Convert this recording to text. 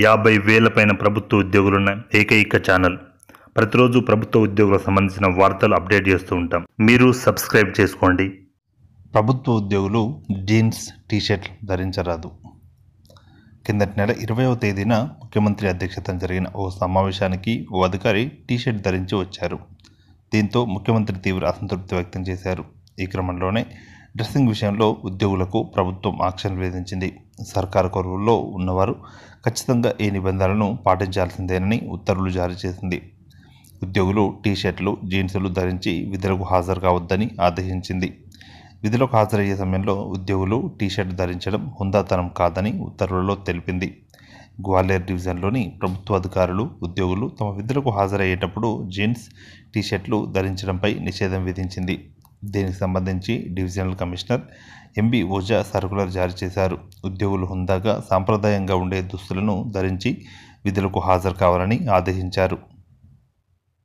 యాభై వేల పైన ప్రభుత్వ ఉద్యోగులున్న ఏకైక ఛానల్ ప్రతిరోజు ప్రభుత్వ ఉద్యోగులకు సంబంధించిన వార్తలు అప్డేట్ చేస్తూ ఉంటాం మీరు సబ్స్క్రైబ్ చేసుకోండి ప్రభుత్వ ఉద్యోగులు జీన్స్ టీషర్ట్లు ధరించరాదు కిందటి నెల ఇరవైవ తేదీన ముఖ్యమంత్రి అధ్యక్షతన జరిగిన ఓ సమావేశానికి ఓ అధికారి టీషర్ట్ ధరించి వచ్చారు దీంతో ముఖ్యమంత్రి తీవ్ర అసంతృప్తి వ్యక్తం చేశారు ఈ క్రమంలోనే డ్రెస్సింగ్ విషయంలో ఉద్యోగులకు ప్రభుత్వం ఆక్షన్ విధించింది సర్కారు కొరువుల్లో ఉన్నవారు ఖచ్చితంగా ఈ నిబంధనలను పాటించాల్సిందేనని ఉత్తర్వులు జారీ చేసింది ఉద్యోగులు షర్ట్లు జీన్సులు ధరించి విధులకు హాజరు కావద్దని ఆదేశించింది విధులకు హాజరయ్యే సమయంలో ఉద్యోగులు షర్ట్ ధరించడం హుందాతనం కాదని ఉత్తర్వులలో తెలిపింది గ్వాలియర్ డివిజన్లోని ప్రభుత్వ అధికారులు ఉద్యోగులు తమ విధులకు హాజరయ్యేటప్పుడు జీన్స్ షర్ట్లు ధరించడంపై నిషేధం విధించింది దీనికి సంబంధించి divisional commissioner MB Ojha circular జారీ చేశారు ఉద్యోగులు హుందాగా సాంప్రదాయంగా ఉండే దుస్తులను ధరించి విధులకు హాజరు కావాలని ఆదేశించారు